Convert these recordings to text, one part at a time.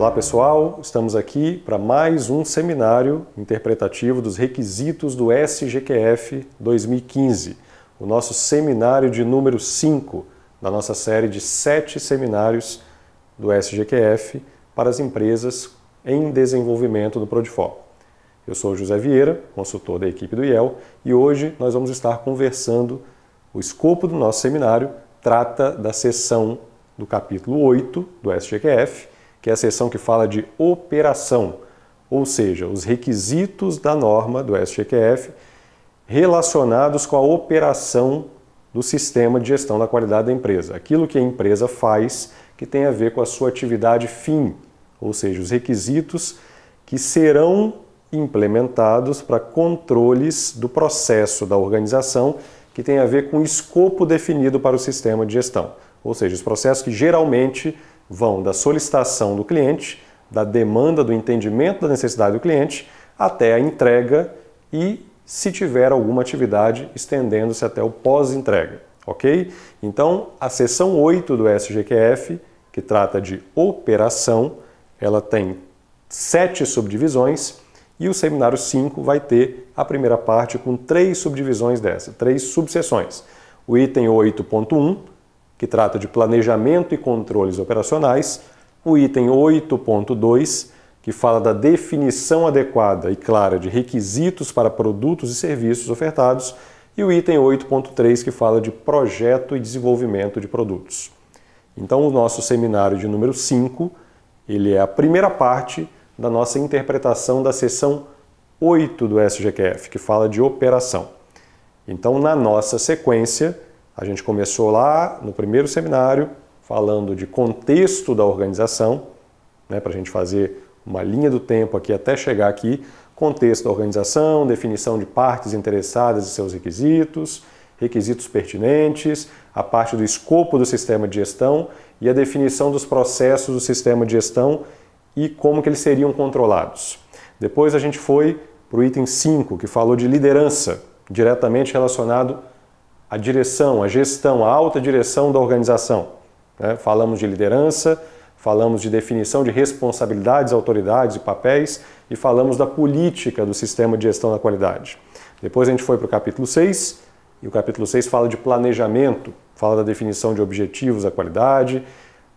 Olá pessoal, estamos aqui para mais um seminário interpretativo dos requisitos do SGQF 2015, o nosso seminário de número 5 da nossa série de sete seminários do SGQF para as empresas em desenvolvimento do Prodifó. Eu sou José Vieira, consultor da equipe do IEL, e hoje nós vamos estar conversando. O escopo do nosso seminário trata da seção do capítulo 8 do SGQF, que é a seção que fala de operação, ou seja, os requisitos da norma do SGQF relacionados com a operação do sistema de gestão da qualidade da empresa. Aquilo que a empresa faz que tem a ver com a sua atividade fim, ou seja, os requisitos que serão implementados para controles do processo da organização que tem a ver com o escopo definido para o sistema de gestão, ou seja, os processos que geralmente vão da solicitação do cliente, da demanda, do entendimento da necessidade do cliente, até a entrega e, se tiver alguma atividade, estendendo-se até o pós-entrega, ok? Então, a seção 8 do SGQF, que trata de operação, ela tem sete subdivisões e o seminário 5 vai ter a primeira parte com três subdivisões dessa, três subseções. O item 8.1 que trata de planejamento e controles operacionais, o item 8.2, que fala da definição adequada e clara de requisitos para produtos e serviços ofertados, e o item 8.3, que fala de projeto e desenvolvimento de produtos. Então, o nosso seminário de número 5, ele é a primeira parte da nossa interpretação da seção 8 do SGQF, que fala de operação. Então, na nossa sequência, a gente começou lá no primeiro seminário falando de contexto da organização, né, para a gente fazer uma linha do tempo aqui até chegar aqui, contexto da organização, definição de partes interessadas e seus requisitos, requisitos pertinentes, a parte do escopo do sistema de gestão e a definição dos processos do sistema de gestão e como que eles seriam controlados. Depois a gente foi para o item 5, que falou de liderança, diretamente relacionado a direção, a gestão, a alta direção da organização. Né? Falamos de liderança, falamos de definição de responsabilidades, autoridades e papéis e falamos da política do sistema de gestão da qualidade. Depois a gente foi para o capítulo 6, e o capítulo 6 fala de planejamento, fala da definição de objetivos da qualidade,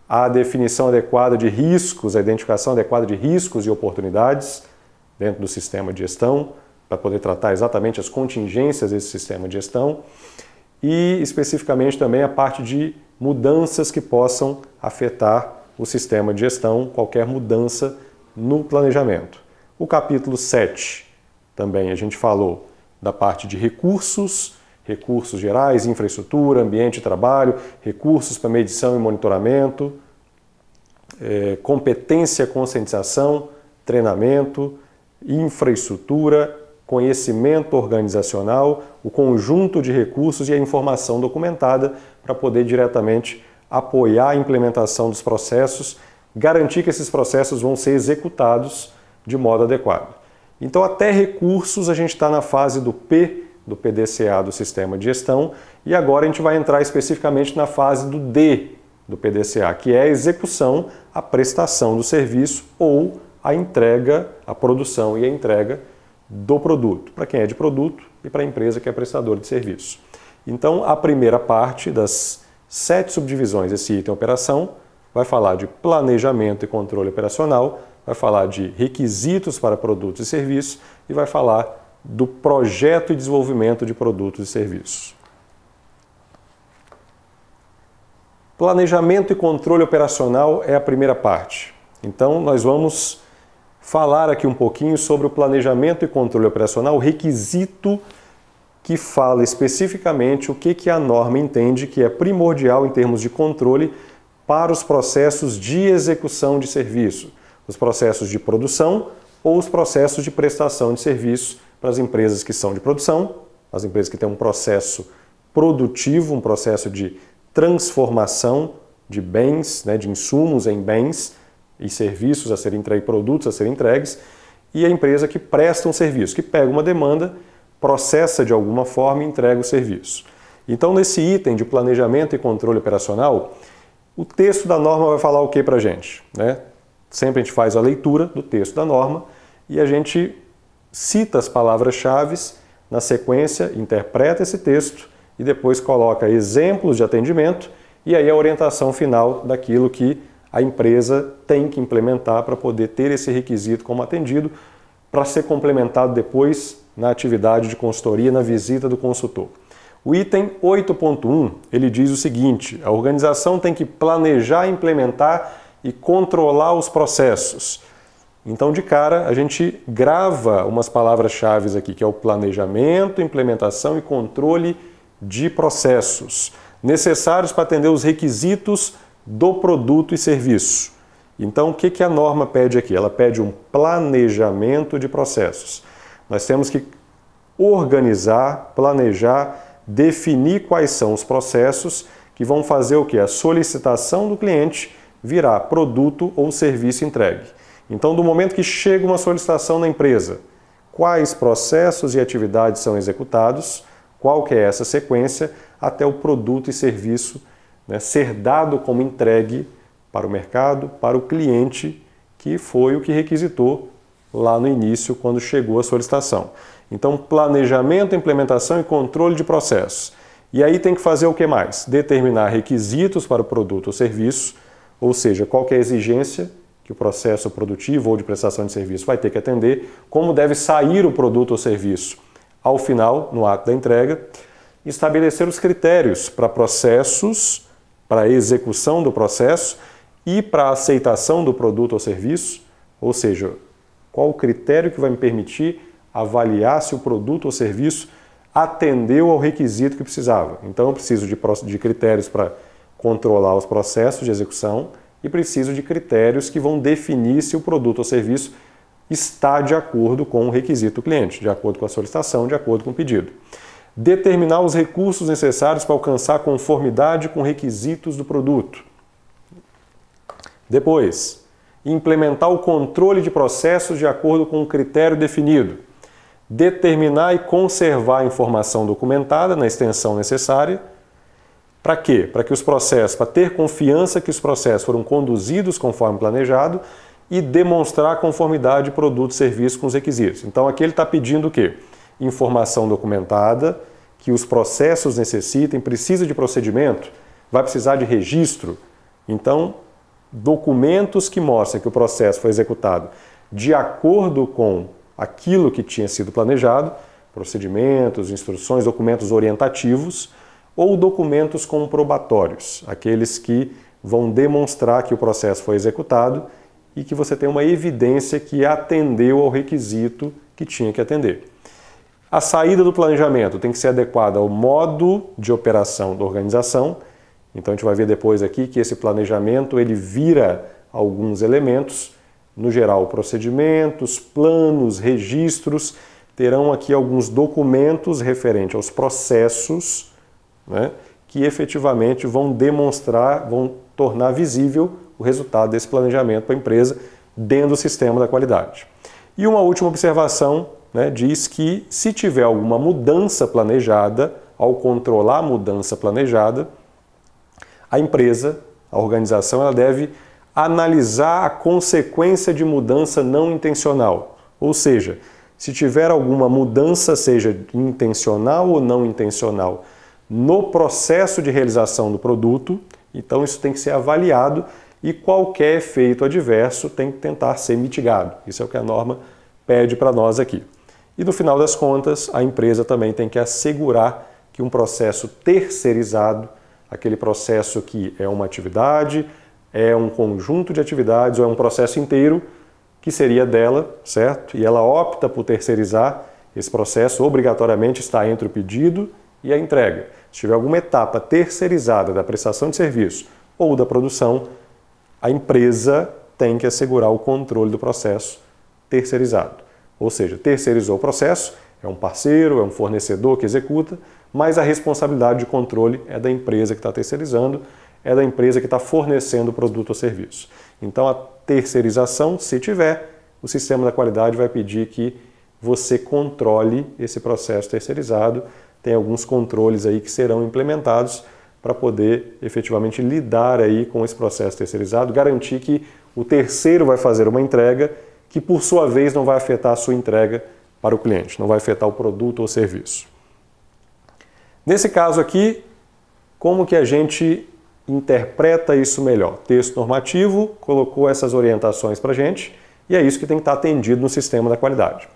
a definição adequada de riscos, a identificação adequada de riscos e oportunidades dentro do sistema de gestão, para poder tratar exatamente as contingências desse sistema de gestão e especificamente também a parte de mudanças que possam afetar o sistema de gestão, qualquer mudança no planejamento. O capítulo 7 também a gente falou da parte de recursos, recursos gerais, infraestrutura, ambiente de trabalho, recursos para medição e monitoramento, é, competência, conscientização, treinamento, infraestrutura conhecimento organizacional, o conjunto de recursos e a informação documentada para poder diretamente apoiar a implementação dos processos, garantir que esses processos vão ser executados de modo adequado. Então, até recursos, a gente está na fase do P, do PDCA, do Sistema de Gestão, e agora a gente vai entrar especificamente na fase do D, do PDCA, que é a execução, a prestação do serviço ou a entrega, a produção e a entrega do produto, para quem é de produto e para a empresa que é prestador de serviço. Então, a primeira parte das sete subdivisões desse item operação vai falar de planejamento e controle operacional, vai falar de requisitos para produtos e serviços e vai falar do projeto e desenvolvimento de produtos e serviços. Planejamento e controle operacional é a primeira parte. Então, nós vamos falar aqui um pouquinho sobre o planejamento e controle operacional, o requisito que fala especificamente o que, que a norma entende que é primordial em termos de controle para os processos de execução de serviço, os processos de produção ou os processos de prestação de serviço para as empresas que são de produção, as empresas que têm um processo produtivo, um processo de transformação de bens, né, de insumos em bens, e serviços a serem entregues, produtos a serem entregues, e a empresa que presta um serviço, que pega uma demanda, processa de alguma forma e entrega o serviço. Então, nesse item de planejamento e controle operacional, o texto da norma vai falar o que para a gente? Né? Sempre a gente faz a leitura do texto da norma e a gente cita as palavras-chave na sequência, interpreta esse texto e depois coloca exemplos de atendimento e aí a orientação final daquilo que a empresa tem que implementar para poder ter esse requisito como atendido, para ser complementado depois na atividade de consultoria, na visita do consultor. O item 8.1, ele diz o seguinte: a organização tem que planejar, implementar e controlar os processos. Então, de cara, a gente grava umas palavras-chave aqui, que é o planejamento, implementação e controle de processos necessários para atender os requisitos do produto e serviço. Então, o que a norma pede aqui? Ela pede um planejamento de processos. Nós temos que organizar, planejar, definir quais são os processos que vão fazer o que? A solicitação do cliente virar produto ou serviço entregue. Então, do momento que chega uma solicitação na empresa, quais processos e atividades são executados, qual que é essa sequência, até o produto e serviço entregue né, ser dado como entregue para o mercado, para o cliente, que foi o que requisitou lá no início, quando chegou a solicitação. Então, planejamento, implementação e controle de processos. E aí tem que fazer o que mais? Determinar requisitos para o produto ou serviço, ou seja, qual é a exigência que o processo produtivo ou de prestação de serviço vai ter que atender, como deve sair o produto ou serviço ao final, no ato da entrega, estabelecer os critérios para processos para a execução do processo e para a aceitação do produto ou serviço, ou seja, qual o critério que vai me permitir avaliar se o produto ou serviço atendeu ao requisito que precisava. Então, eu preciso de, de critérios para controlar os processos de execução e preciso de critérios que vão definir se o produto ou serviço está de acordo com o requisito do cliente, de acordo com a solicitação, de acordo com o pedido determinar os recursos necessários para alcançar conformidade com requisitos do produto. Depois, implementar o controle de processos de acordo com o critério definido. Determinar e conservar a informação documentada na extensão necessária. Para quê? Para que os processos, para ter confiança que os processos foram conduzidos conforme planejado e demonstrar conformidade de produto e serviço com os requisitos. Então aqui ele está pedindo o quê? informação documentada, que os processos necessitem, precisa de procedimento, vai precisar de registro. Então, documentos que mostrem que o processo foi executado de acordo com aquilo que tinha sido planejado, procedimentos, instruções, documentos orientativos ou documentos comprobatórios, aqueles que vão demonstrar que o processo foi executado e que você tem uma evidência que atendeu ao requisito que tinha que atender. A saída do planejamento tem que ser adequada ao modo de operação da organização. Então a gente vai ver depois aqui que esse planejamento ele vira alguns elementos, no geral procedimentos, planos, registros, terão aqui alguns documentos referentes aos processos, né, que efetivamente vão demonstrar, vão tornar visível o resultado desse planejamento para a empresa dentro do sistema da qualidade. E uma última observação né, diz que se tiver alguma mudança planejada, ao controlar a mudança planejada, a empresa, a organização, ela deve analisar a consequência de mudança não intencional. Ou seja, se tiver alguma mudança, seja intencional ou não intencional, no processo de realização do produto, então isso tem que ser avaliado e qualquer efeito adverso tem que tentar ser mitigado. Isso é o que a norma pede para nós aqui. E no final das contas, a empresa também tem que assegurar que um processo terceirizado, aquele processo que é uma atividade, é um conjunto de atividades ou é um processo inteiro que seria dela, certo? E ela opta por terceirizar esse processo, obrigatoriamente está entre o pedido e a entrega. Se tiver alguma etapa terceirizada da prestação de serviço ou da produção, a empresa tem que assegurar o controle do processo terceirizado. Ou seja, terceirizou o processo, é um parceiro, é um fornecedor que executa, mas a responsabilidade de controle é da empresa que está terceirizando, é da empresa que está fornecendo o produto ou serviço. Então, a terceirização, se tiver, o sistema da qualidade vai pedir que você controle esse processo terceirizado. Tem alguns controles aí que serão implementados para poder efetivamente lidar aí com esse processo terceirizado, garantir que o terceiro vai fazer uma entrega que por sua vez não vai afetar a sua entrega para o cliente, não vai afetar o produto ou serviço. Nesse caso aqui, como que a gente interpreta isso melhor? Texto normativo colocou essas orientações para a gente e é isso que tem que estar atendido no sistema da qualidade.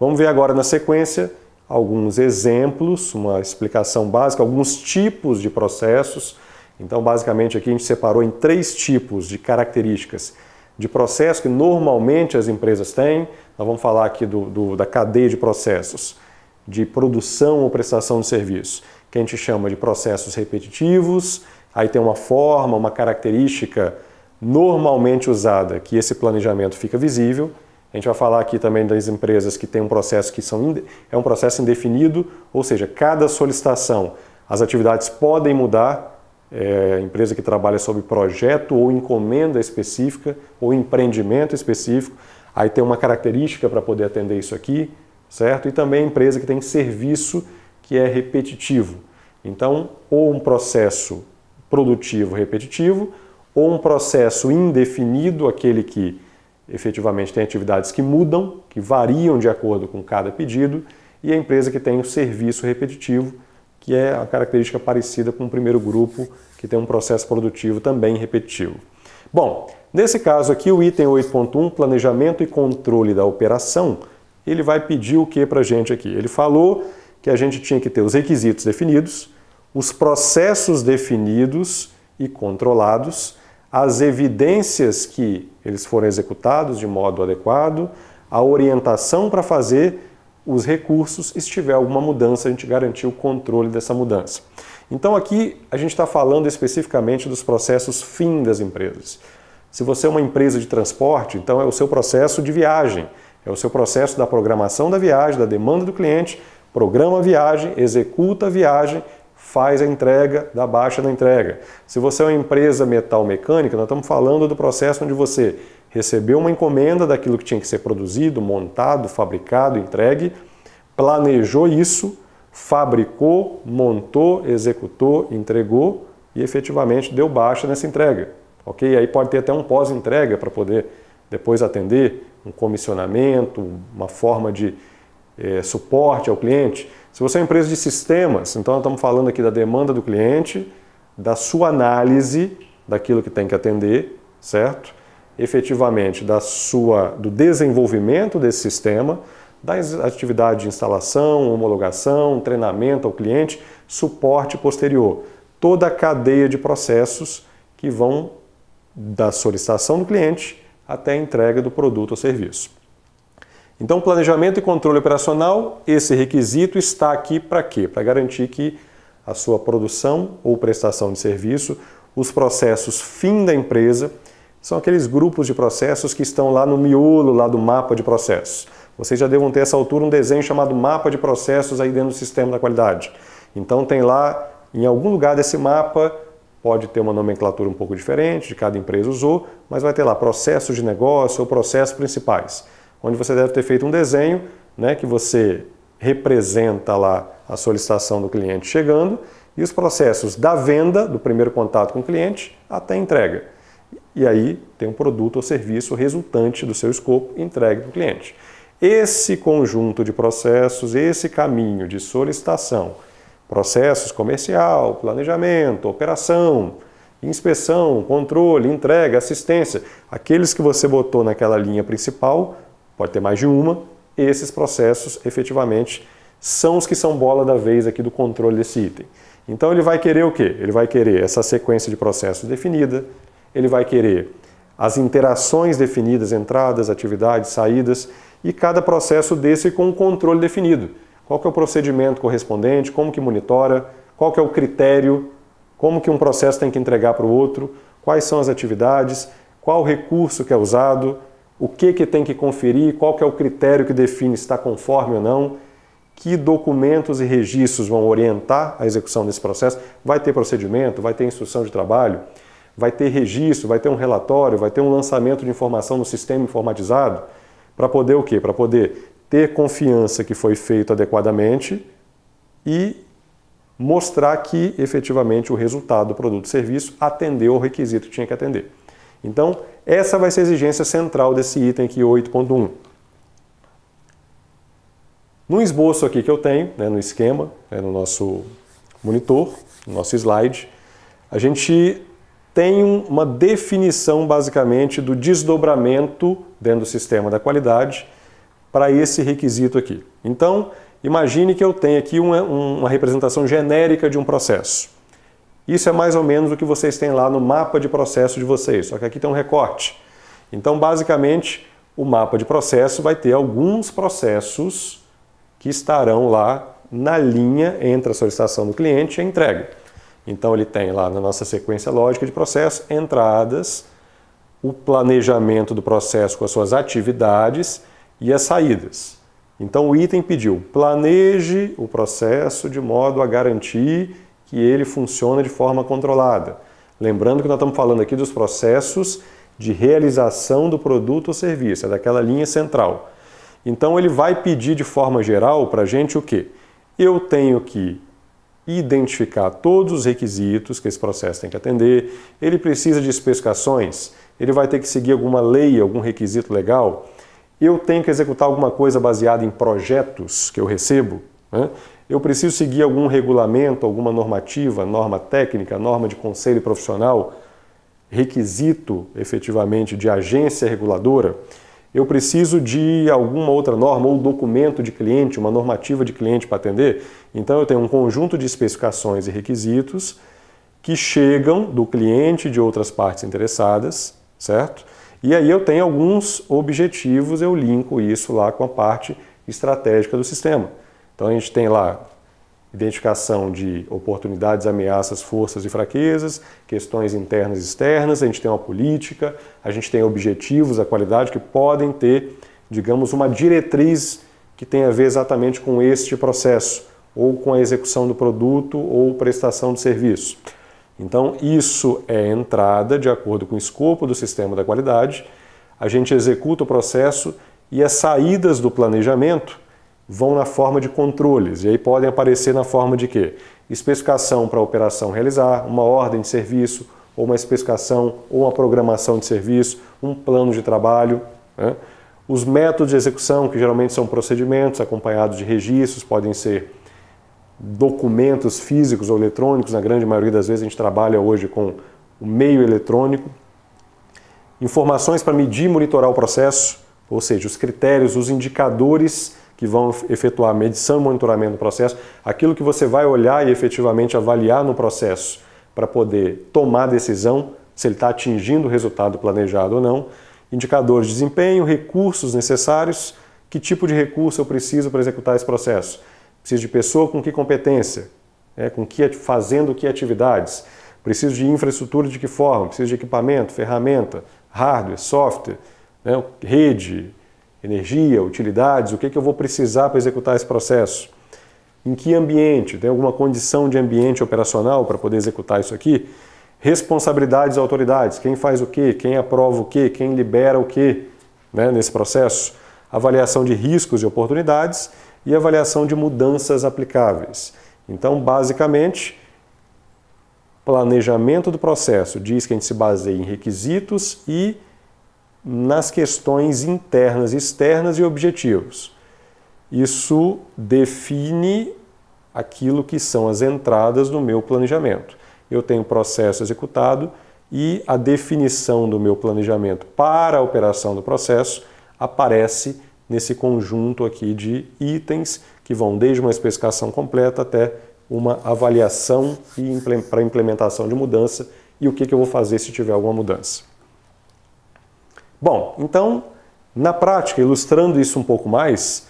Vamos ver agora na sequência alguns exemplos, uma explicação básica, alguns tipos de processos. Então, basicamente, aqui a gente separou em três tipos de características de processo que normalmente as empresas têm. Nós vamos falar aqui do, do, da cadeia de processos de produção ou prestação de serviço, que a gente chama de processos repetitivos. Aí tem uma forma, uma característica normalmente usada que esse planejamento fica visível. A gente vai falar aqui também das empresas que têm um processo que são, é um processo indefinido, ou seja, cada solicitação, as atividades podem mudar, é, empresa que trabalha sobre projeto ou encomenda específica ou empreendimento específico, aí tem uma característica para poder atender isso aqui, certo? E também empresa que tem serviço que é repetitivo. Então, ou um processo produtivo repetitivo, ou um processo indefinido, aquele que efetivamente tem atividades que mudam, que variam de acordo com cada pedido, e a empresa que tem o serviço repetitivo, que é a característica parecida com o primeiro grupo, que tem um processo produtivo também repetitivo. Bom, nesse caso aqui, o item 8.1, planejamento e controle da operação, ele vai pedir o que para a gente aqui? Ele falou que a gente tinha que ter os requisitos definidos, os processos definidos e controlados, as evidências que eles foram executados de modo adequado, a orientação para fazer os recursos e se tiver alguma mudança, a gente garantir o controle dessa mudança. Então aqui a gente está falando especificamente dos processos fim das empresas. Se você é uma empresa de transporte, então é o seu processo de viagem, é o seu processo da programação da viagem, da demanda do cliente, programa a viagem, executa a viagem, faz a entrega, dá baixa da entrega. Se você é uma empresa metal mecânica, nós estamos falando do processo onde você recebeu uma encomenda daquilo que tinha que ser produzido, montado, fabricado, entregue, planejou isso, fabricou, montou, executou, entregou e efetivamente deu baixa nessa entrega. Ok? Aí pode ter até um pós-entrega para poder depois atender um comissionamento, uma forma de é, suporte ao cliente. Se você é uma empresa de sistemas, então estamos falando aqui da demanda do cliente, da sua análise daquilo que tem que atender, certo? efetivamente da sua, do desenvolvimento desse sistema, da atividade de instalação, homologação, treinamento ao cliente, suporte posterior. Toda a cadeia de processos que vão da solicitação do cliente até a entrega do produto ou serviço. Então, planejamento e controle operacional, esse requisito está aqui para quê? Para garantir que a sua produção ou prestação de serviço, os processos fim da empresa, são aqueles grupos de processos que estão lá no miolo, lá do mapa de processos. Vocês já devam ter essa altura um desenho chamado mapa de processos aí dentro do sistema da qualidade. Então tem lá, em algum lugar desse mapa, pode ter uma nomenclatura um pouco diferente, de cada empresa usou, mas vai ter lá processos de negócio ou processos principais, onde você deve ter feito um desenho né, que você representa lá a solicitação do cliente chegando e os processos da venda, do primeiro contato com o cliente, até entrega e aí tem um produto ou serviço resultante do seu escopo entregue para o cliente. Esse conjunto de processos, esse caminho de solicitação, processos comercial, planejamento, operação, inspeção, controle, entrega, assistência, aqueles que você botou naquela linha principal, pode ter mais de uma, esses processos efetivamente são os que são bola da vez aqui do controle desse item. Então ele vai querer o quê? Ele vai querer essa sequência de processos definida, ele vai querer as interações definidas, entradas, atividades, saídas, e cada processo desse com um controle definido. Qual que é o procedimento correspondente, como que monitora, qual que é o critério, como que um processo tem que entregar para o outro, quais são as atividades, qual recurso que é usado, o que, que tem que conferir, qual que é o critério que define se está conforme ou não, que documentos e registros vão orientar a execução desse processo, vai ter procedimento, vai ter instrução de trabalho vai ter registro, vai ter um relatório, vai ter um lançamento de informação no sistema informatizado, para poder o quê? Para poder ter confiança que foi feito adequadamente e mostrar que efetivamente o resultado do produto e serviço atendeu o requisito que tinha que atender. Então, essa vai ser a exigência central desse item aqui 8.1. No esboço aqui que eu tenho, né, no esquema, né, no nosso monitor, no nosso slide, a gente tem uma definição basicamente do desdobramento dentro do sistema da qualidade para esse requisito aqui. Então, imagine que eu tenho aqui uma, uma representação genérica de um processo. Isso é mais ou menos o que vocês têm lá no mapa de processo de vocês, só que aqui tem um recorte. Então, basicamente, o mapa de processo vai ter alguns processos que estarão lá na linha entre a solicitação do cliente e a entrega. Então ele tem lá na nossa sequência lógica de processo entradas, o planejamento do processo com as suas atividades e as saídas. Então o item pediu: planeje o processo de modo a garantir que ele funciona de forma controlada. Lembrando que nós estamos falando aqui dos processos de realização do produto ou serviço, é daquela linha central. Então ele vai pedir de forma geral para a gente o quê? Eu tenho que identificar todos os requisitos que esse processo tem que atender, ele precisa de especificações, ele vai ter que seguir alguma lei, algum requisito legal, eu tenho que executar alguma coisa baseada em projetos que eu recebo, né? eu preciso seguir algum regulamento, alguma normativa, norma técnica, norma de conselho profissional, requisito efetivamente de agência reguladora eu preciso de alguma outra norma ou documento de cliente, uma normativa de cliente para atender. Então eu tenho um conjunto de especificações e requisitos que chegam do cliente de outras partes interessadas, certo? E aí eu tenho alguns objetivos, eu linko isso lá com a parte estratégica do sistema. Então a gente tem lá identificação de oportunidades, ameaças, forças e fraquezas, questões internas e externas, a gente tem uma política, a gente tem objetivos, a qualidade que podem ter, digamos, uma diretriz que tem a ver exatamente com este processo, ou com a execução do produto ou prestação de serviço. Então, isso é entrada de acordo com o escopo do sistema da qualidade, a gente executa o processo e as saídas do planejamento vão na forma de controles, e aí podem aparecer na forma de quê? Especificação para a operação realizar, uma ordem de serviço, ou uma especificação, ou uma programação de serviço, um plano de trabalho. Né? Os métodos de execução, que geralmente são procedimentos acompanhados de registros, podem ser documentos físicos ou eletrônicos, na grande maioria das vezes a gente trabalha hoje com o meio eletrônico. Informações para medir e monitorar o processo, ou seja, os critérios, os indicadores que vão efetuar medição e monitoramento do processo, aquilo que você vai olhar e efetivamente avaliar no processo para poder tomar decisão se ele está atingindo o resultado planejado ou não, indicadores de desempenho, recursos necessários, que tipo de recurso eu preciso para executar esse processo? Preciso de pessoa com que competência? É, com que fazendo que atividades? Preciso de infraestrutura de que forma? Preciso de equipamento, ferramenta, hardware, software, né, rede, energia, utilidades, o que, que eu vou precisar para executar esse processo, em que ambiente, tem alguma condição de ambiente operacional para poder executar isso aqui, responsabilidades autoridades, quem faz o que, quem aprova o que, quem libera o que né, nesse processo, avaliação de riscos e oportunidades e avaliação de mudanças aplicáveis. Então, basicamente, planejamento do processo diz que a gente se baseia em requisitos e nas questões internas, externas e objetivos. Isso define aquilo que são as entradas do meu planejamento. Eu tenho o processo executado e a definição do meu planejamento para a operação do processo aparece nesse conjunto aqui de itens que vão desde uma especificação completa até uma avaliação para implementação de mudança e o que, que eu vou fazer se tiver alguma mudança. Bom, então, na prática, ilustrando isso um pouco mais,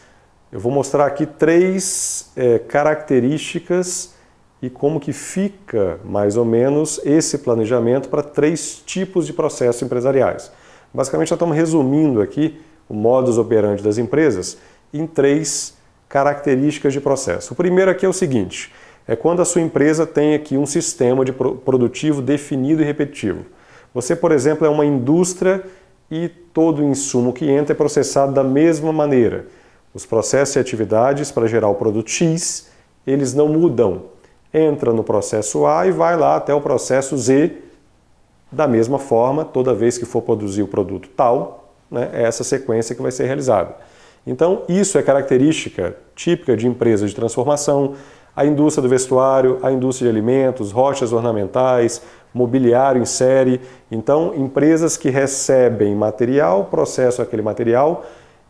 eu vou mostrar aqui três é, características e como que fica, mais ou menos, esse planejamento para três tipos de processos empresariais. Basicamente, nós estamos resumindo aqui o modus operandi das empresas em três características de processo. O primeiro aqui é o seguinte, é quando a sua empresa tem aqui um sistema de produtivo definido e repetitivo. Você, por exemplo, é uma indústria e todo o insumo que entra é processado da mesma maneira. Os processos e atividades para gerar o produto X, eles não mudam. Entra no processo A e vai lá até o processo Z da mesma forma, toda vez que for produzir o produto tal, né, é essa sequência que vai ser realizada. Então, isso é característica típica de empresas de transformação, a indústria do vestuário, a indústria de alimentos, rochas ornamentais, mobiliário em série. Então, empresas que recebem material, processam aquele material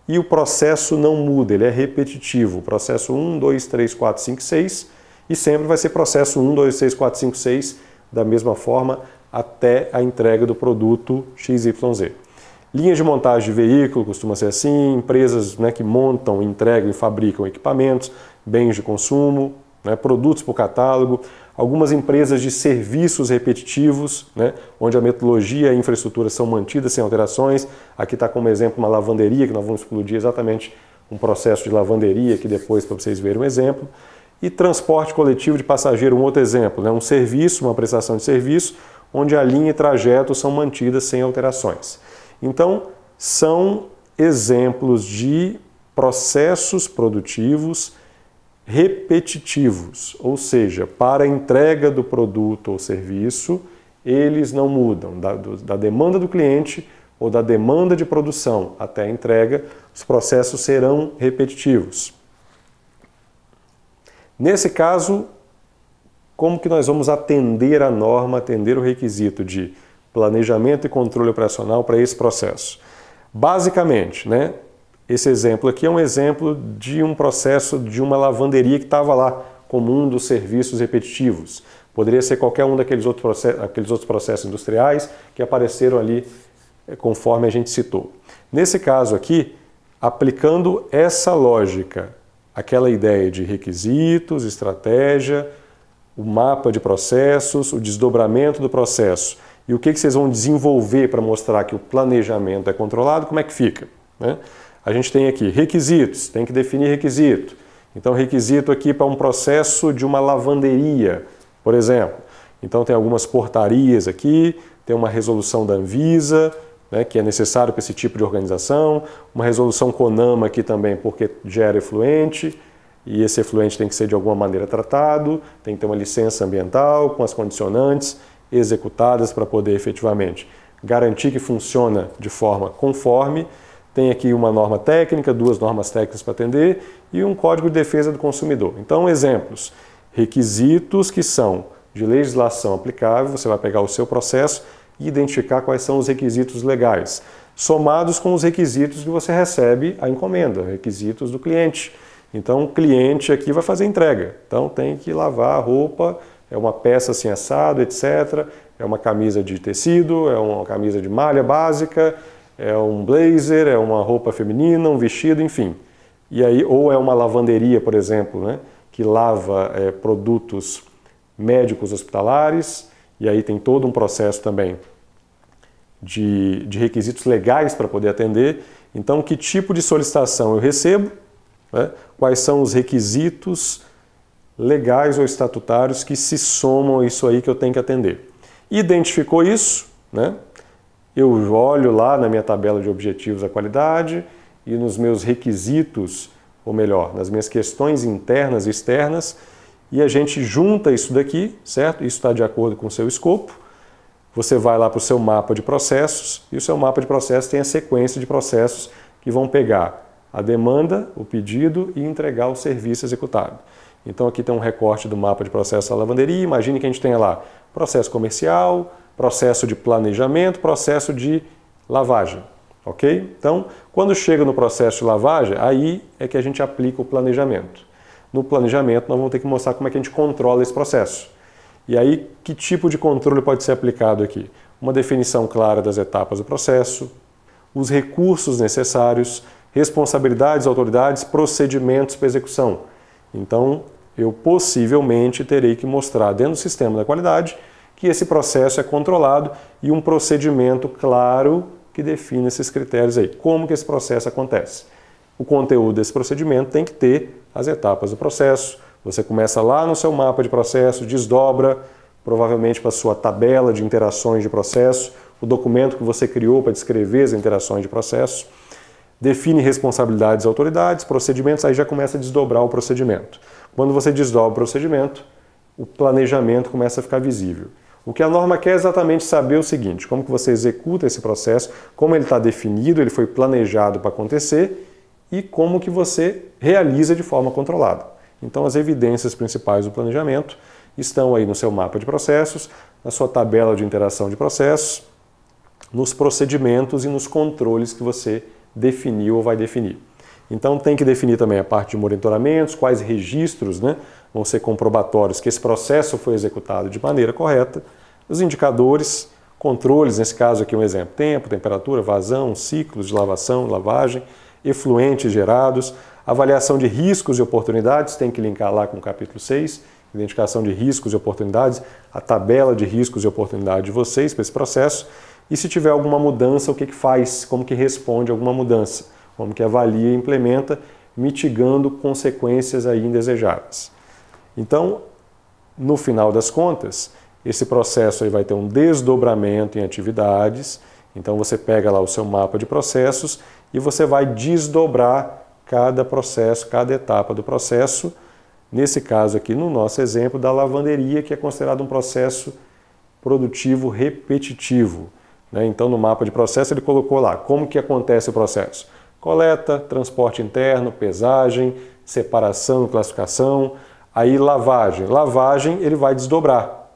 e o processo não muda, ele é repetitivo. Processo 1, 2, 3, 4, 5, 6 e sempre vai ser processo 1, 2, 3, 4, 5, 6 da mesma forma até a entrega do produto XYZ. Linhas de montagem de veículo costuma ser assim, empresas né, que montam, entregam e fabricam equipamentos, bens de consumo, né, produtos para o catálogo algumas empresas de serviços repetitivos, né, onde a metodologia e a infraestrutura são mantidas sem alterações. Aqui está como exemplo uma lavanderia, que nós vamos explodir exatamente um processo de lavanderia aqui depois para vocês verem um exemplo. E transporte coletivo de passageiro, um outro exemplo, né, um serviço, uma prestação de serviço, onde a linha e trajeto são mantidas sem alterações. Então, são exemplos de processos produtivos repetitivos, ou seja, para a entrega do produto ou serviço, eles não mudam. Da, do, da demanda do cliente ou da demanda de produção até a entrega, os processos serão repetitivos. Nesse caso, como que nós vamos atender a norma, atender o requisito de planejamento e controle operacional para esse processo? Basicamente, né, esse exemplo aqui é um exemplo de um processo de uma lavanderia que estava lá, comum dos serviços repetitivos. Poderia ser qualquer um daqueles outros, processos, aqueles outros processos industriais que apareceram ali eh, conforme a gente citou. Nesse caso aqui, aplicando essa lógica, aquela ideia de requisitos, estratégia, o mapa de processos, o desdobramento do processo e o que vocês vão desenvolver para mostrar que o planejamento é controlado, como é que fica? Né? a gente tem aqui requisitos, tem que definir requisito. Então, requisito aqui para um processo de uma lavanderia, por exemplo. Então, tem algumas portarias aqui, tem uma resolução da Anvisa, né, que é necessário para esse tipo de organização, uma resolução CONAMA aqui também, porque gera efluente, e esse efluente tem que ser de alguma maneira tratado, tem que ter uma licença ambiental com as condicionantes executadas para poder efetivamente garantir que funciona de forma conforme tem aqui uma norma técnica, duas normas técnicas para atender e um código de defesa do consumidor. Então, exemplos: requisitos que são de legislação aplicável, você vai pegar o seu processo e identificar quais são os requisitos legais, somados com os requisitos que você recebe a encomenda, requisitos do cliente. Então, o cliente aqui vai fazer entrega. Então, tem que lavar a roupa, é uma peça assim assado, etc. É uma camisa de tecido, é uma camisa de malha básica, é um blazer, é uma roupa feminina, um vestido, enfim. E aí, ou é uma lavanderia, por exemplo, né, que lava é, produtos médicos hospitalares, e aí tem todo um processo também de, de requisitos legais para poder atender. Então, que tipo de solicitação eu recebo, né, quais são os requisitos legais ou estatutários que se somam a isso aí que eu tenho que atender. Identificou isso, né? Eu olho lá na minha tabela de objetivos da qualidade e nos meus requisitos, ou melhor, nas minhas questões internas e externas, e a gente junta isso daqui, certo? Isso está de acordo com o seu escopo. Você vai lá para o seu mapa de processos e o seu mapa de processos tem a sequência de processos que vão pegar a demanda, o pedido e entregar o serviço executado. Então aqui tem um recorte do mapa de processo da lavanderia. Imagine que a gente tenha lá processo comercial, processo de planejamento, processo de lavagem, ok? Então, quando chega no processo de lavagem, aí é que a gente aplica o planejamento. No planejamento, nós vamos ter que mostrar como é que a gente controla esse processo. E aí, que tipo de controle pode ser aplicado aqui? Uma definição clara das etapas do processo, os recursos necessários, responsabilidades, autoridades, procedimentos para execução. Então, eu possivelmente terei que mostrar dentro do sistema da qualidade que esse processo é controlado e um procedimento claro que define esses critérios aí. Como que esse processo acontece? O conteúdo desse procedimento tem que ter as etapas do processo. Você começa lá no seu mapa de processo, desdobra provavelmente para a sua tabela de interações de processo, o documento que você criou para descrever as interações de processo, define responsabilidades, autoridades, procedimentos, aí já começa a desdobrar o procedimento. Quando você desdobra o procedimento, o planejamento começa a ficar visível. O que a norma quer é exatamente saber o seguinte, como que você executa esse processo, como ele está definido, ele foi planejado para acontecer e como que você realiza de forma controlada. Então as evidências principais do planejamento estão aí no seu mapa de processos, na sua tabela de interação de processos, nos procedimentos e nos controles que você definiu ou vai definir. Então tem que definir também a parte de monitoramentos, quais registros né, vão ser comprobatórios que esse processo foi executado de maneira correta, os indicadores, controles, nesse caso aqui um exemplo, tempo, temperatura, vazão, ciclos de lavação, lavagem, efluentes gerados, avaliação de riscos e oportunidades, tem que linkar lá com o capítulo 6, identificação de riscos e oportunidades, a tabela de riscos e oportunidades de vocês para esse processo, e se tiver alguma mudança, o que, que faz, como que responde a alguma mudança, como que avalia e implementa, mitigando consequências aí indesejadas. Então, no final das contas, esse processo aí vai ter um desdobramento em atividades. Então você pega lá o seu mapa de processos e você vai desdobrar cada processo, cada etapa do processo. Nesse caso aqui, no nosso exemplo da lavanderia, que é considerado um processo produtivo repetitivo. Né? Então no mapa de processo ele colocou lá como que acontece o processo. Coleta, transporte interno, pesagem, separação, classificação, Aí lavagem. Lavagem ele vai desdobrar.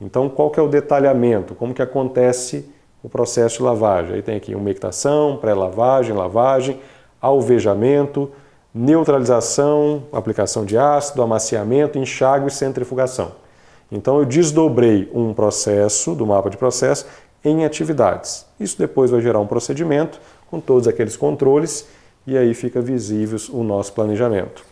Então qual que é o detalhamento? Como que acontece o processo de lavagem? Aí tem aqui umectação, pré-lavagem, lavagem, alvejamento, neutralização, aplicação de ácido, amaciamento, enxágue e centrifugação. Então eu desdobrei um processo do mapa de processo em atividades. Isso depois vai gerar um procedimento com todos aqueles controles e aí fica visível o nosso planejamento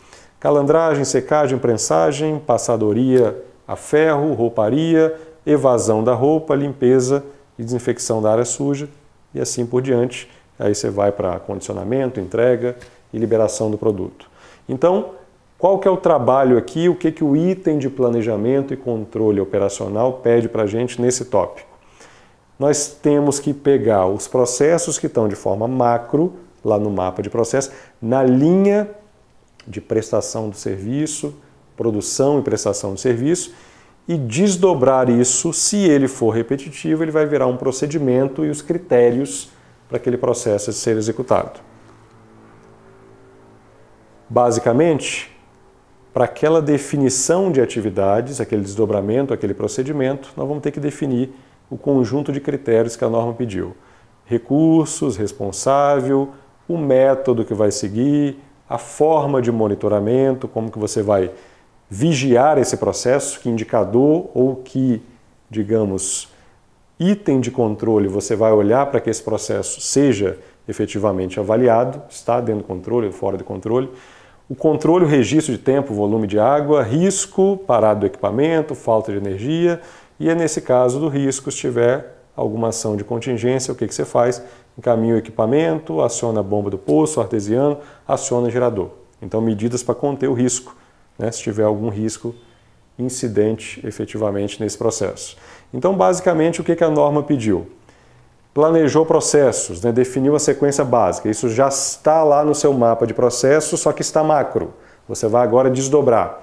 calandragem, secagem, prensagem, passadoria a ferro, rouparia, evasão da roupa, limpeza e desinfecção da área suja e assim por diante. Aí você vai para condicionamento, entrega e liberação do produto. Então, qual que é o trabalho aqui, o que, que o item de planejamento e controle operacional pede para a gente nesse tópico? Nós temos que pegar os processos que estão de forma macro, lá no mapa de processo, na linha de prestação do serviço, produção e prestação de serviço, e desdobrar isso, se ele for repetitivo, ele vai virar um procedimento e os critérios para aquele processo ser executado. Basicamente, para aquela definição de atividades, aquele desdobramento, aquele procedimento, nós vamos ter que definir o conjunto de critérios que a norma pediu: recursos, responsável, o método que vai seguir, a forma de monitoramento, como que você vai vigiar esse processo, que indicador ou que, digamos, item de controle você vai olhar para que esse processo seja efetivamente avaliado, está dentro do controle ou fora do controle. O controle, o registro de tempo, volume de água, risco, parado do equipamento, falta de energia e, é nesse caso do risco, se tiver alguma ação de contingência, o que, que você faz? encaminha o equipamento, aciona a bomba do poço artesiano, aciona o gerador. Então, medidas para conter o risco, né, se tiver algum risco incidente efetivamente nesse processo. Então, basicamente, o que a norma pediu? Planejou processos, né, definiu a sequência básica. Isso já está lá no seu mapa de processo, só que está macro. Você vai agora desdobrar.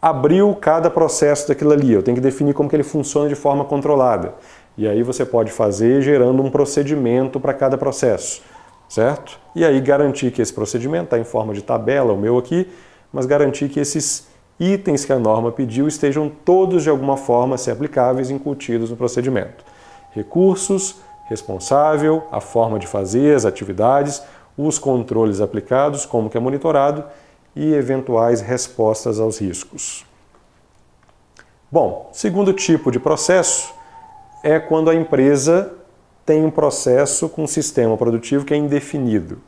Abriu cada processo daquilo ali. Eu tenho que definir como que ele funciona de forma controlada. E aí você pode fazer gerando um procedimento para cada processo, certo? E aí garantir que esse procedimento está em forma de tabela, o meu aqui, mas garantir que esses itens que a norma pediu estejam todos de alguma forma se aplicáveis e incutidos no procedimento. Recursos, responsável, a forma de fazer, as atividades, os controles aplicados, como que é monitorado e eventuais respostas aos riscos. Bom, segundo tipo de processo é quando a empresa tem um processo com um sistema produtivo que é indefinido.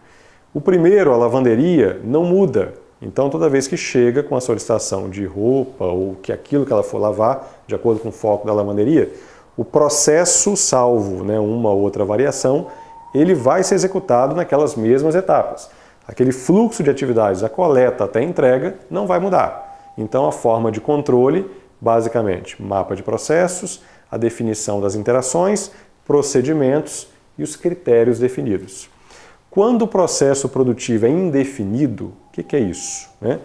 O primeiro, a lavanderia, não muda. Então, toda vez que chega com a solicitação de roupa ou que aquilo que ela for lavar, de acordo com o foco da lavanderia, o processo, salvo né, uma ou outra variação, ele vai ser executado naquelas mesmas etapas. Aquele fluxo de atividades da coleta até a entrega não vai mudar. Então, a forma de controle, basicamente, mapa de processos, a definição das interações, procedimentos e os critérios definidos. Quando o processo produtivo é indefinido, o que, que, é isso? Né?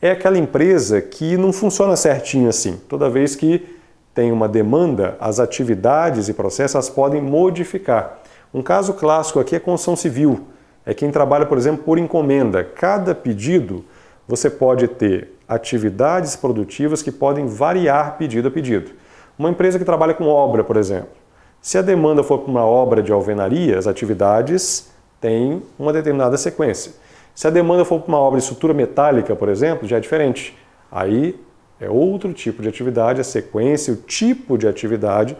É aquela empresa que não funciona certinho assim. Toda vez que tem uma demanda, as atividades e processos podem modificar. Um caso clássico aqui é construção civil. É quem trabalha, por exemplo, por encomenda. Cada pedido você pode ter atividades produtivas que podem variar pedido a pedido. Uma empresa que trabalha com obra, por exemplo. Se a demanda for para uma obra de alvenaria, as atividades têm uma determinada sequência. Se a demanda for para uma obra de estrutura metálica, por exemplo, já é diferente. Aí é outro tipo de atividade, a sequência, o tipo de atividade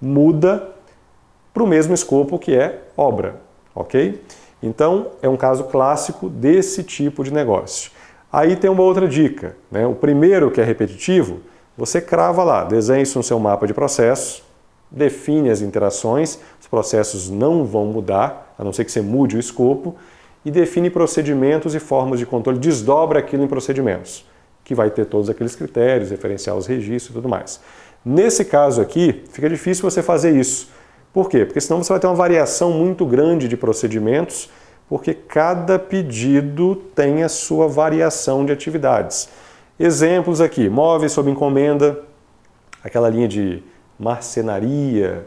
muda para o mesmo escopo que é obra, ok? Então é um caso clássico desse tipo de negócio. Aí tem uma outra dica, né? O primeiro que é repetitivo, você crava lá, desenhe isso no seu mapa de processos, define as interações, os processos não vão mudar, a não ser que você mude o escopo, e define procedimentos e formas de controle, desdobra aquilo em procedimentos, que vai ter todos aqueles critérios, referenciar os registros e tudo mais. Nesse caso aqui, fica difícil você fazer isso. Por quê? Porque senão você vai ter uma variação muito grande de procedimentos, porque cada pedido tem a sua variação de atividades. Exemplos aqui: móveis sob encomenda, aquela linha de marcenaria,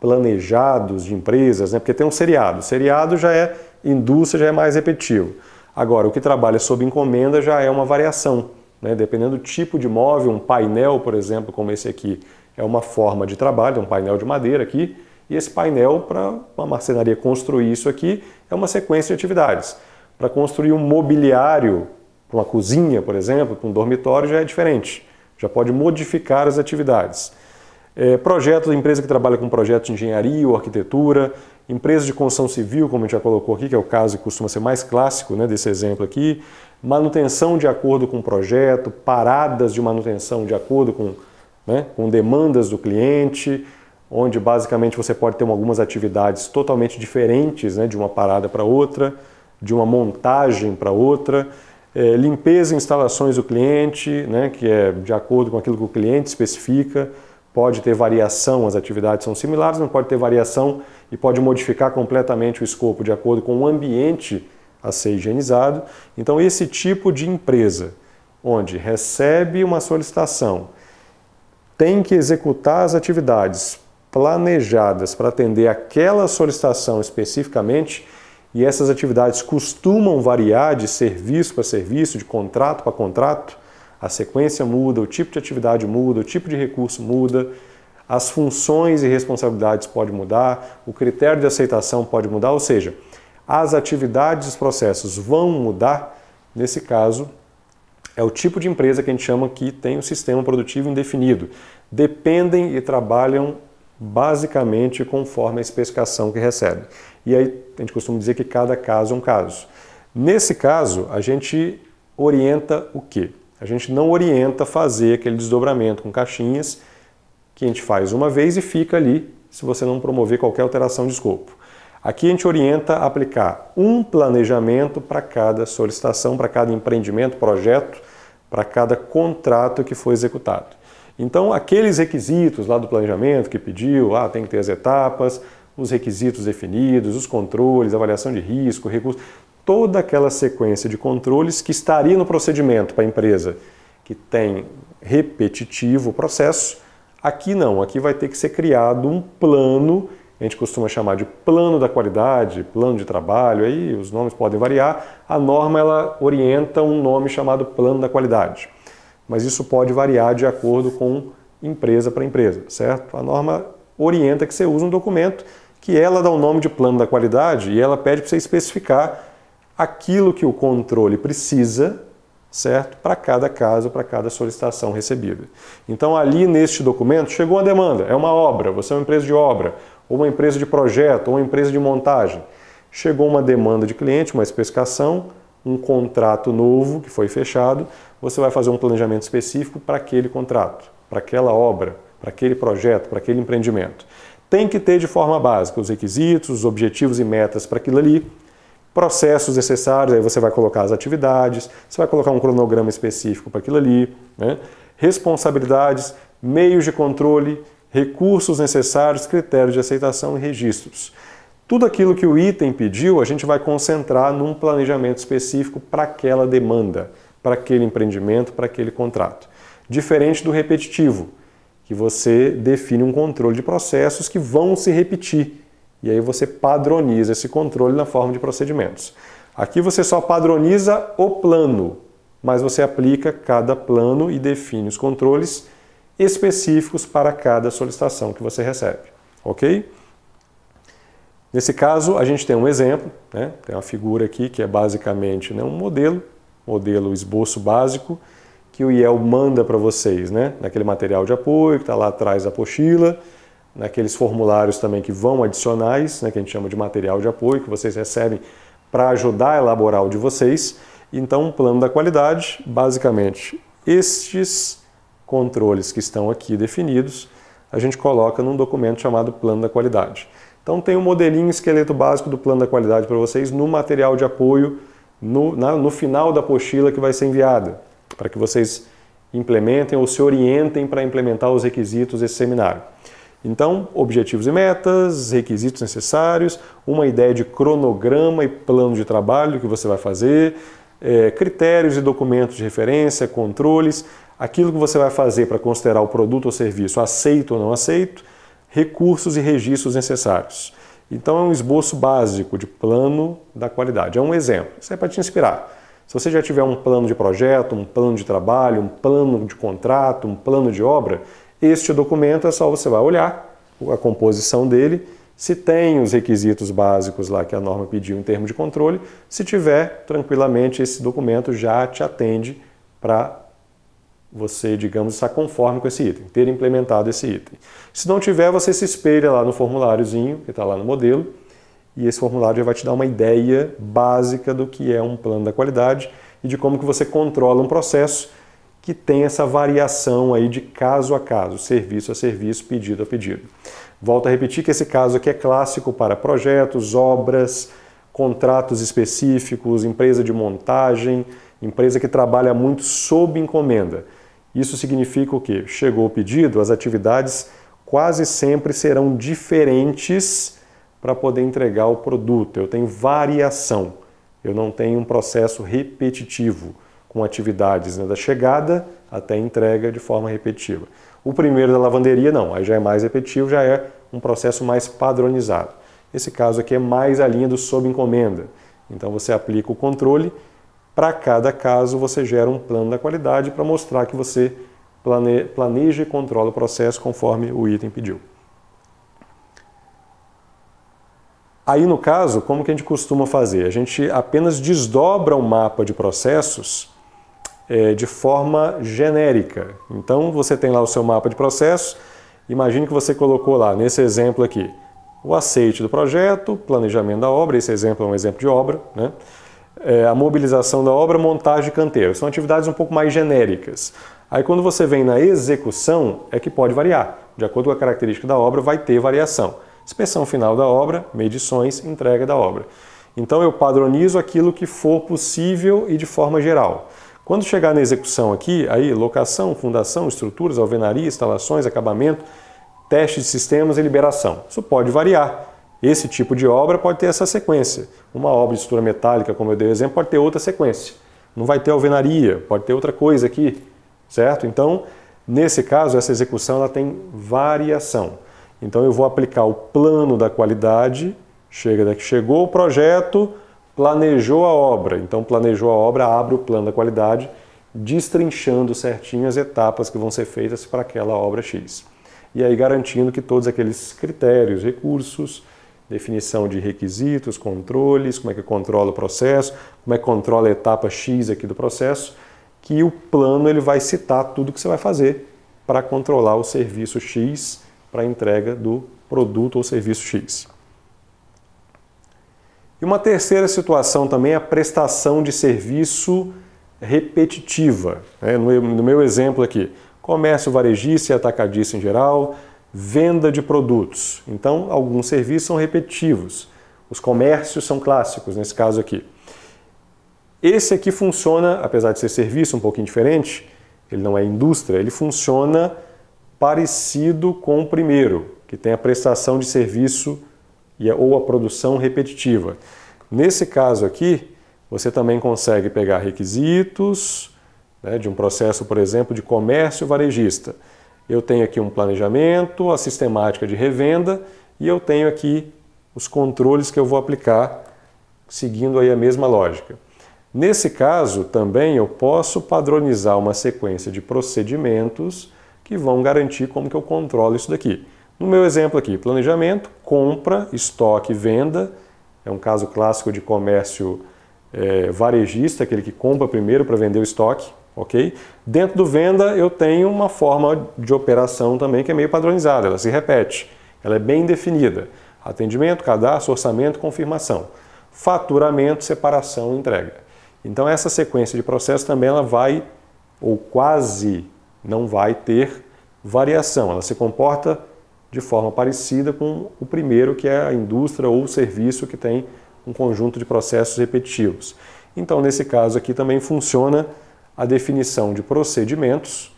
planejados de empresas, né? porque tem um seriado. seriado já é indústria, já é mais repetitivo. Agora, o que trabalha sob encomenda já é uma variação. Né? Dependendo do tipo de móvel, um painel, por exemplo, como esse aqui, é uma forma de trabalho, é um painel de madeira aqui, e esse painel, para uma marcenaria construir isso aqui, é uma sequência de atividades. Para construir um mobiliário para uma cozinha, por exemplo, para um dormitório, já é diferente. Já pode modificar as atividades. É, projetos, empresa que trabalha com projetos de engenharia ou arquitetura, empresa de construção civil, como a gente já colocou aqui, que é o caso que costuma ser mais clássico né, desse exemplo aqui, manutenção de acordo com o projeto, paradas de manutenção de acordo com, né, com demandas do cliente, onde basicamente você pode ter algumas atividades totalmente diferentes né, de uma parada para outra, de uma montagem para outra. É, limpeza e instalações do cliente, né, que é de acordo com aquilo que o cliente especifica, pode ter variação, as atividades são similares, mas pode ter variação e pode modificar completamente o escopo de acordo com o ambiente a ser higienizado. Então, esse tipo de empresa, onde recebe uma solicitação, tem que executar as atividades planejadas para atender aquela solicitação especificamente, e essas atividades costumam variar de serviço para serviço, de contrato para contrato, a sequência muda, o tipo de atividade muda, o tipo de recurso muda, as funções e responsabilidades podem mudar, o critério de aceitação pode mudar, ou seja, as atividades e os processos vão mudar. Nesse caso, é o tipo de empresa que a gente chama que tem um sistema produtivo indefinido. Dependem e trabalham basicamente conforme a especificação que recebem. E aí a gente costuma dizer que cada caso é um caso. Nesse caso, a gente orienta o quê? A gente não orienta fazer aquele desdobramento com caixinhas que a gente faz uma vez e fica ali se você não promover qualquer alteração de escopo. Aqui a gente orienta a aplicar um planejamento para cada solicitação, para cada empreendimento, projeto, para cada contrato que foi executado. Então, aqueles requisitos lá do planejamento que pediu, ah, tem que ter as etapas, os requisitos definidos, os controles, avaliação de risco, recursos, toda aquela sequência de controles que estaria no procedimento para a empresa que tem repetitivo o processo, aqui não, aqui vai ter que ser criado um plano, a gente costuma chamar de plano da qualidade, plano de trabalho, aí os nomes podem variar, a norma ela orienta um nome chamado plano da qualidade. Mas isso pode variar de acordo com empresa para empresa, certo? A norma orienta que você use um documento que ela dá o nome de plano da qualidade e ela pede para você especificar aquilo que o controle precisa, certo? Para cada caso, para cada solicitação recebida. Então, ali neste documento, chegou a demanda, é uma obra, você é uma empresa de obra, ou uma empresa de projeto, ou uma empresa de montagem. Chegou uma demanda de cliente, uma especificação, um contrato novo que foi fechado, você vai fazer um planejamento específico para aquele contrato, para aquela obra para aquele projeto, para aquele empreendimento. Tem que ter de forma básica os requisitos, os objetivos e metas para aquilo ali, processos necessários, aí você vai colocar as atividades, você vai colocar um cronograma específico para aquilo ali, né? responsabilidades, meios de controle, recursos necessários, critérios de aceitação e registros. Tudo aquilo que o item pediu, a gente vai concentrar num planejamento específico para aquela demanda, para aquele empreendimento, para aquele contrato. Diferente do repetitivo, que você define um controle de processos que vão se repetir. E aí você padroniza esse controle na forma de procedimentos. Aqui você só padroniza o plano, mas você aplica cada plano e define os controles específicos para cada solicitação que você recebe, ok? Nesse caso, a gente tem um exemplo, né? tem uma figura aqui que é basicamente né, um modelo, modelo esboço básico, que o IEL manda para vocês, né? Naquele material de apoio que está lá atrás da apostila, naqueles formulários também que vão adicionais, né, que a gente chama de material de apoio, que vocês recebem para ajudar a elaborar o de vocês. Então, o plano da qualidade, basicamente, estes controles que estão aqui definidos, a gente coloca num documento chamado plano da qualidade. Então, tem um modelinho esqueleto básico do plano da qualidade para vocês no material de apoio, no, na, no final da apostila que vai ser enviada para que vocês implementem ou se orientem para implementar os requisitos desse seminário. Então, objetivos e metas, requisitos necessários, uma ideia de cronograma e plano de trabalho que você vai fazer, é, critérios e documentos de referência, controles, aquilo que você vai fazer para considerar o produto ou serviço aceito ou não aceito, recursos e registros necessários. Então, é um esboço básico de plano da qualidade. É um exemplo. Isso é para te inspirar. Se você já tiver um plano de projeto, um plano de trabalho, um plano de contrato, um plano de obra, este documento é só você vai olhar a composição dele, se tem os requisitos básicos lá que a norma pediu em termos de controle, se tiver, tranquilamente esse documento já te atende para você, digamos, estar conforme com esse item, ter implementado esse item. Se não tiver, você se espelha lá no formuláriozinho que está lá no modelo e esse formulário já vai te dar uma ideia básica do que é um plano da qualidade e de como que você controla um processo que tem essa variação aí de caso a caso, serviço a serviço, pedido a pedido. Volto a repetir que esse caso aqui é clássico para projetos, obras, contratos específicos, empresa de montagem, empresa que trabalha muito sob encomenda. Isso significa o quê? Chegou o pedido, as atividades quase sempre serão diferentes para poder entregar o produto. Eu tenho variação, eu não tenho um processo repetitivo com atividades né, da chegada até entrega de forma repetitiva. O primeiro da lavanderia, não, aí já é mais repetitivo, já é um processo mais padronizado. Esse caso aqui é mais a linha do sob encomenda. Então você aplica o controle, para cada caso você gera um plano da qualidade para mostrar que você planeja e controla o processo conforme o item pediu. Aí, no caso, como que a gente costuma fazer? A gente apenas desdobra o um mapa de processos é, de forma genérica. Então, você tem lá o seu mapa de processos. Imagine que você colocou lá, nesse exemplo aqui, o aceite do projeto, planejamento da obra, esse exemplo é um exemplo de obra, né? É, a mobilização da obra, montagem de canteiro. São atividades um pouco mais genéricas. Aí quando você vem na execução, é que pode variar. De acordo com a característica da obra, vai ter variação. Inspeção final da obra, medições, entrega da obra. Então eu padronizo aquilo que for possível e de forma geral. Quando chegar na execução aqui, aí locação, fundação, estruturas, alvenaria, instalações, acabamento, teste de sistemas e liberação. Isso pode variar. Esse tipo de obra pode ter essa sequência. Uma obra de estrutura metálica, como eu dei o exemplo, pode ter outra sequência. Não vai ter alvenaria, pode ter outra coisa aqui, certo? Então, nesse caso, essa execução ela tem variação. Então eu vou aplicar o plano da qualidade, chega daqui, chegou o projeto, planejou a obra. Então planejou a obra, abre o plano da qualidade, destrinchando certinho as etapas que vão ser feitas para aquela obra X. E aí garantindo que todos aqueles critérios, recursos, definição de requisitos, controles, como é que controla o processo, como é que controla a etapa X aqui do processo, que o plano ele vai citar tudo que você vai fazer para controlar o serviço X para a entrega do produto ou serviço X. E uma terceira situação também é a prestação de serviço repetitiva. Né? No meu exemplo aqui, comércio varejista e atacadista em geral, venda de produtos. Então, alguns serviços são repetitivos. Os comércios são clássicos nesse caso aqui. Esse aqui funciona, apesar de ser serviço um pouquinho diferente, ele não é indústria, ele funciona parecido com o primeiro, que tem a prestação de serviço ou a produção repetitiva. Nesse caso aqui, você também consegue pegar requisitos né, de um processo, por exemplo, de comércio varejista. Eu tenho aqui um planejamento, a sistemática de revenda e eu tenho aqui os controles que eu vou aplicar seguindo aí a mesma lógica. Nesse caso, também eu posso padronizar uma sequência de procedimentos que vão garantir como que eu controlo isso daqui. No meu exemplo aqui, planejamento, compra, estoque, venda, é um caso clássico de comércio é, varejista, aquele que compra primeiro para vender o estoque, ok? Dentro do venda eu tenho uma forma de operação também que é meio padronizada, ela se repete, ela é bem definida. Atendimento, cadastro, orçamento, confirmação. Faturamento, separação, entrega. Então essa sequência de processo também ela vai, ou quase não vai ter variação, ela se comporta de forma parecida com o primeiro, que é a indústria ou o serviço que tem um conjunto de processos repetitivos. Então, nesse caso aqui também funciona a definição de procedimentos,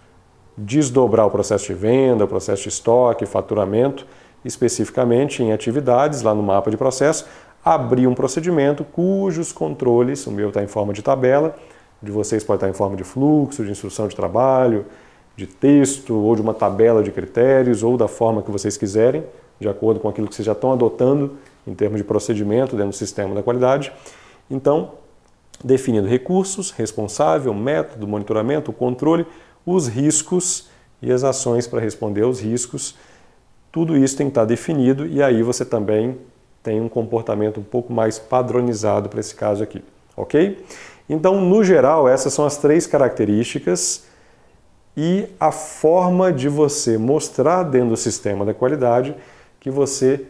desdobrar o processo de venda, o processo de estoque, faturamento, especificamente em atividades, lá no mapa de processo, abrir um procedimento cujos controles, o meu está em forma de tabela, de vocês pode estar em forma de fluxo, de instrução de trabalho, de texto ou de uma tabela de critérios ou da forma que vocês quiserem, de acordo com aquilo que vocês já estão adotando em termos de procedimento dentro do sistema da qualidade. Então, definindo recursos, responsável, método, monitoramento, controle, os riscos e as ações para responder aos riscos. Tudo isso tem que estar definido e aí você também tem um comportamento um pouco mais padronizado para esse caso aqui, ok? Então, no geral, essas são as três características e a forma de você mostrar dentro do sistema da qualidade que você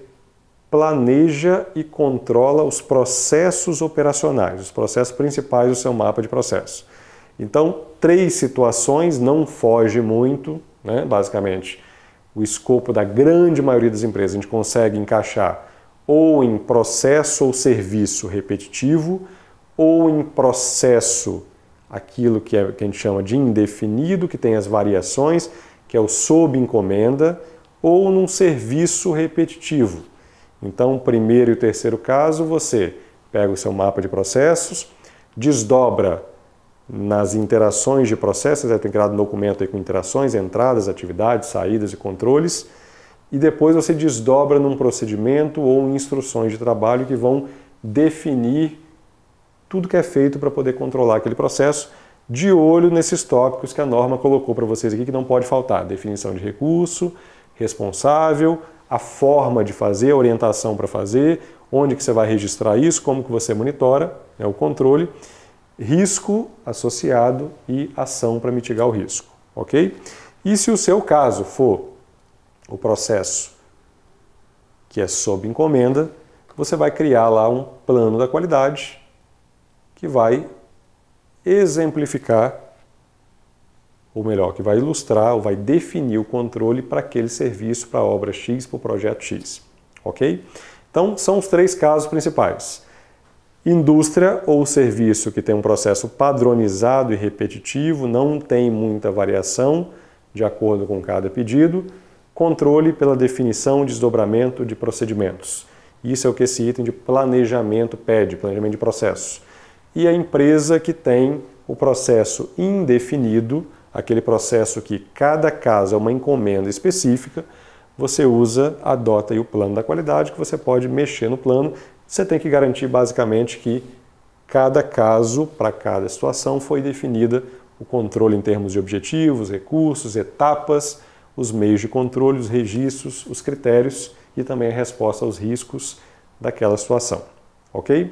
planeja e controla os processos operacionais, os processos principais do seu mapa de processo. Então, três situações não foge muito, né? basicamente, o escopo da grande maioria das empresas a gente consegue encaixar ou em processo ou serviço repetitivo, ou em processo aquilo que, é, que a gente chama de indefinido, que tem as variações, que é o sob encomenda, ou num serviço repetitivo. Então, o primeiro e o terceiro caso, você pega o seu mapa de processos, desdobra nas interações de processos, você tem criado um documento com interações, entradas, atividades, saídas e controles, e depois você desdobra num procedimento ou instruções de trabalho que vão definir tudo que é feito para poder controlar aquele processo, de olho nesses tópicos que a norma colocou para vocês aqui, que não pode faltar: definição de recurso, responsável, a forma de fazer, a orientação para fazer, onde que você vai registrar isso, como que você monitora, né, o controle, risco associado e ação para mitigar o risco, ok? E se o seu caso for o processo que é sob encomenda, você vai criar lá um plano da qualidade que vai exemplificar, ou melhor, que vai ilustrar ou vai definir o controle para aquele serviço, para a obra X, para o projeto X. Ok? Então, são os três casos principais. Indústria ou serviço que tem um processo padronizado e repetitivo, não tem muita variação de acordo com cada pedido. Controle pela definição e desdobramento de procedimentos. Isso é o que esse item de planejamento pede, planejamento de processo e a empresa que tem o processo indefinido, aquele processo que cada caso é uma encomenda específica, você usa, adota o plano da qualidade, que você pode mexer no plano. Você tem que garantir basicamente que cada caso, para cada situação, foi definida o controle em termos de objetivos, recursos, etapas, os meios de controle, os registros, os critérios e também a resposta aos riscos daquela situação. Ok?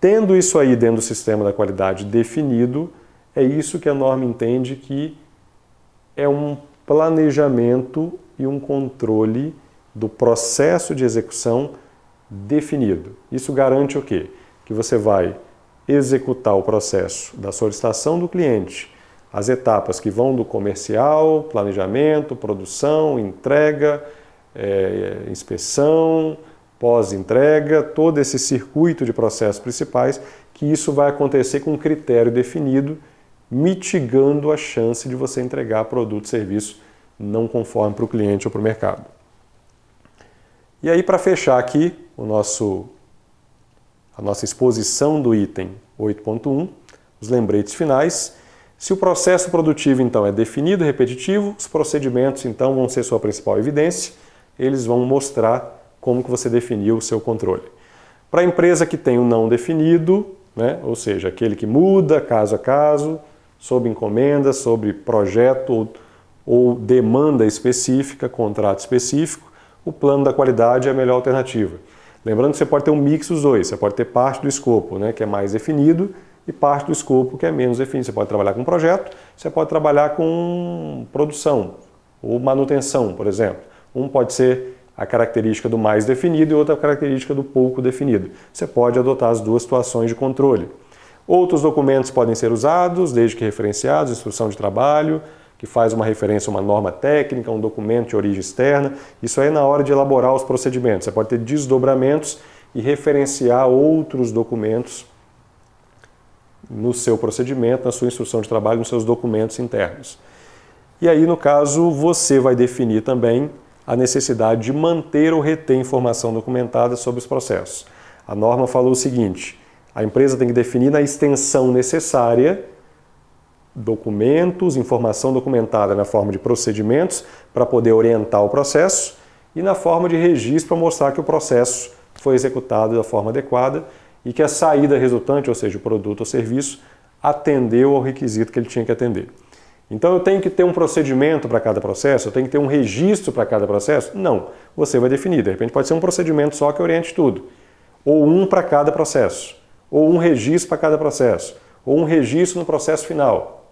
Tendo isso aí dentro do sistema da qualidade definido, é isso que a norma entende que é um planejamento e um controle do processo de execução definido. Isso garante o quê? Que você vai executar o processo da solicitação do cliente, as etapas que vão do comercial, planejamento, produção, entrega, é, inspeção, pós-entrega, todo esse circuito de processos principais, que isso vai acontecer com um critério definido, mitigando a chance de você entregar produto ou serviço não conforme para o cliente ou para o mercado. E aí, para fechar aqui o nosso, a nossa exposição do item 8.1, os lembretes finais. Se o processo produtivo, então, é definido, repetitivo, os procedimentos, então, vão ser sua principal evidência. Eles vão mostrar como que você definiu o seu controle. Para a empresa que tem o um não definido, né, ou seja, aquele que muda caso a caso, sob encomenda, sobre projeto ou, ou demanda específica, contrato específico, o plano da qualidade é a melhor alternativa. Lembrando que você pode ter um mix dos dois, você pode ter parte do escopo né, que é mais definido e parte do escopo que é menos definido. Você pode trabalhar com projeto, você pode trabalhar com produção ou manutenção, por exemplo. Um pode ser a característica do mais definido e outra característica do pouco definido. Você pode adotar as duas situações de controle. Outros documentos podem ser usados, desde que referenciados, instrução de trabalho, que faz uma referência a uma norma técnica, um documento de origem externa. Isso aí é na hora de elaborar os procedimentos. Você pode ter desdobramentos e referenciar outros documentos no seu procedimento, na sua instrução de trabalho, nos seus documentos internos. E aí, no caso, você vai definir também a necessidade de manter ou reter informação documentada sobre os processos. A norma falou o seguinte: a empresa tem que definir na extensão necessária documentos, informação documentada na forma de procedimentos para poder orientar o processo e na forma de registro para mostrar que o processo foi executado da forma adequada e que a saída resultante, ou seja, o produto ou serviço, atendeu ao requisito que ele tinha que atender. Então eu tenho que ter um procedimento para cada processo, eu tenho que ter um registro para cada processo? Não, você vai definir. De repente pode ser um procedimento só que oriente tudo, ou um para cada processo, ou um registro para cada processo, ou um registro no processo final,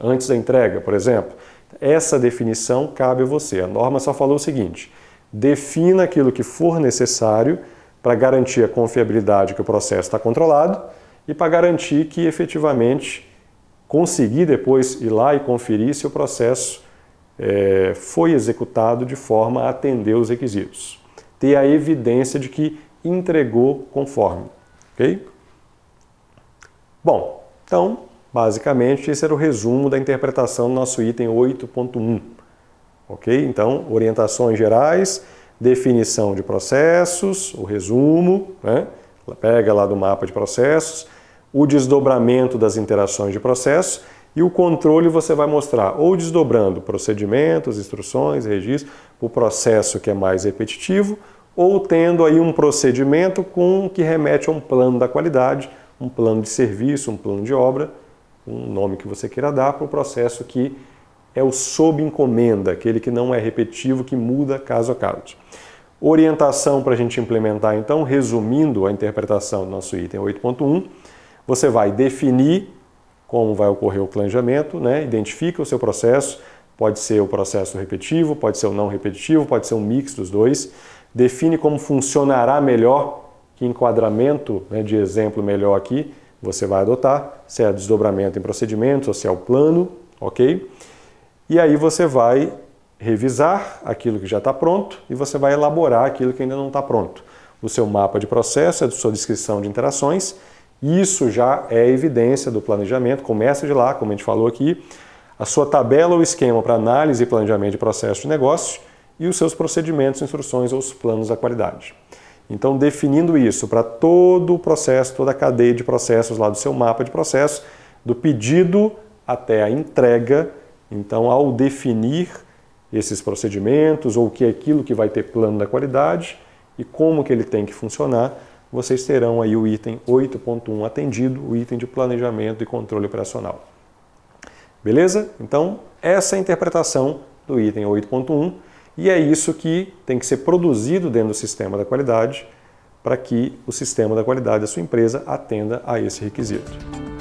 antes da entrega, por exemplo. Essa definição cabe a você. A norma só falou o seguinte: defina aquilo que for necessário para garantir a confiabilidade que o processo está controlado e para garantir que efetivamente conseguir depois ir lá e conferir se o processo é, foi executado de forma a atender os requisitos. Ter a evidência de que entregou conforme. Ok? Bom, então, basicamente, esse era o resumo da interpretação do nosso item 8.1. Ok? Então, orientações gerais, definição de processos, o resumo, né? pega lá do mapa de processos o desdobramento das interações de processo e o controle você vai mostrar ou desdobrando procedimentos, instruções, registros, o processo que é mais repetitivo, ou tendo aí um procedimento com que remete a um plano da qualidade, um plano de serviço, um plano de obra, um nome que você queira dar para o processo que é o sob encomenda, aquele que não é repetitivo, que muda caso a caso. Orientação para a gente implementar, então, resumindo a interpretação do nosso item 8.1 você vai definir como vai ocorrer o planejamento, né? identifica o seu processo, pode ser o processo repetitivo, pode ser o não repetitivo, pode ser um mix dos dois, define como funcionará melhor, que enquadramento né, de exemplo melhor aqui você vai adotar, se é desdobramento em procedimentos ou se é o plano, ok? E aí você vai revisar aquilo que já está pronto e você vai elaborar aquilo que ainda não está pronto. O seu mapa de processo, a é sua descrição de interações isso já é evidência do planejamento, começa de lá, como a gente falou aqui, a sua tabela ou esquema para análise e planejamento de processo de negócio e os seus procedimentos, instruções ou os planos da qualidade. Então, definindo isso para todo o processo, toda a cadeia de processos lá do seu mapa de processo, do pedido até a entrega, então, ao definir esses procedimentos ou o que é aquilo que vai ter plano da qualidade e como que ele tem que funcionar, vocês terão aí o item 8.1 atendido, o item de planejamento e controle operacional. Beleza? Então, essa é a interpretação do item 8.1 e é isso que tem que ser produzido dentro do sistema da qualidade para que o sistema da qualidade da sua empresa atenda a esse requisito.